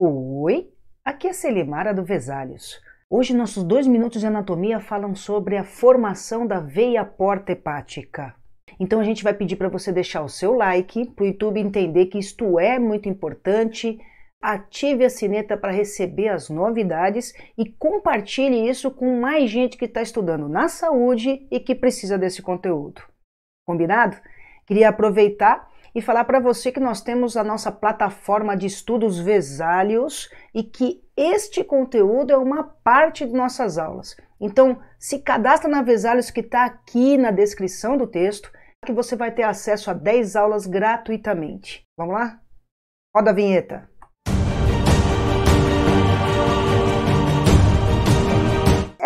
Oi, aqui é Selimara do Vesalhos. Hoje nossos dois minutos de anatomia falam sobre a formação da veia porta hepática. Então a gente vai pedir para você deixar o seu like, para o YouTube entender que isto é muito importante. Ative a sineta para receber as novidades e compartilhe isso com mais gente que está estudando na saúde e que precisa desse conteúdo. Combinado? Queria aproveitar e falar para você que nós temos a nossa plataforma de estudos Vesálios e que este conteúdo é uma parte de nossas aulas. Então, se cadastra na Vesálios que está aqui na descrição do texto, que você vai ter acesso a 10 aulas gratuitamente. Vamos lá? Roda a vinheta!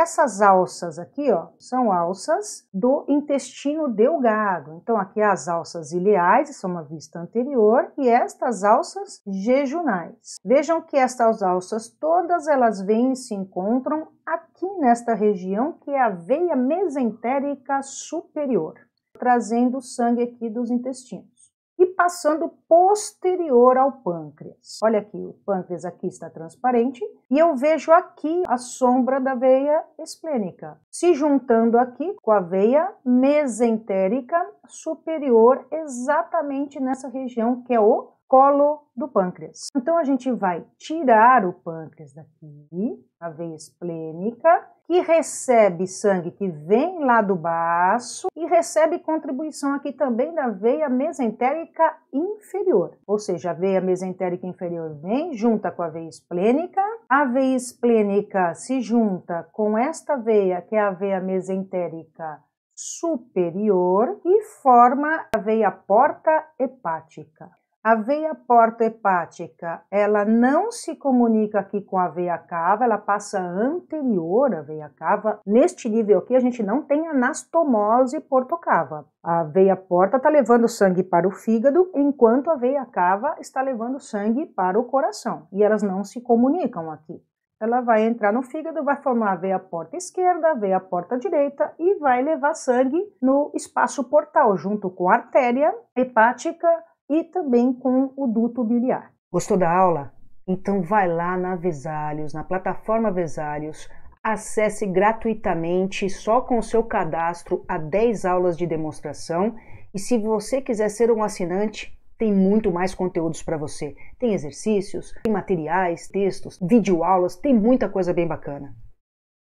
Essas alças aqui, ó, são alças do intestino delgado. Então, aqui é as alças ileais, isso é uma vista anterior, e estas alças jejunais. Vejam que estas alças, todas elas vêm e se encontram aqui nesta região, que é a veia mesentérica superior, trazendo sangue aqui dos intestinos. E passando posterior ao pâncreas. Olha aqui, o pâncreas aqui está transparente e eu vejo aqui a sombra da veia esplênica, se juntando aqui com a veia mesentérica superior, exatamente nessa região que é o colo do pâncreas. Então a gente vai tirar o pâncreas daqui, a veia esplênica, que recebe sangue que vem lá do baço e recebe contribuição aqui também da veia mesentérica inferior. Ou seja, a veia mesentérica inferior vem, junta com a veia esplênica, a veia esplênica se junta com esta veia, que é a veia mesentérica superior, e forma a veia porta hepática. A veia porta-hepática, ela não se comunica aqui com a veia cava, ela passa anterior à veia cava. Neste nível aqui, a gente não tem anastomose portocava. A veia porta está levando sangue para o fígado, enquanto a veia cava está levando sangue para o coração. E elas não se comunicam aqui. Ela vai entrar no fígado, vai formar a veia porta esquerda, a veia porta direita e vai levar sangue no espaço portal, junto com a artéria hepática e também com o duto biliar. Gostou da aula? Então vai lá na Vesálios, na plataforma Vesálios, acesse gratuitamente, só com o seu cadastro, a 10 aulas de demonstração. E se você quiser ser um assinante, tem muito mais conteúdos para você. Tem exercícios, tem materiais, textos, videoaulas, tem muita coisa bem bacana.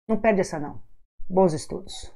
Não perde essa não. Bons estudos!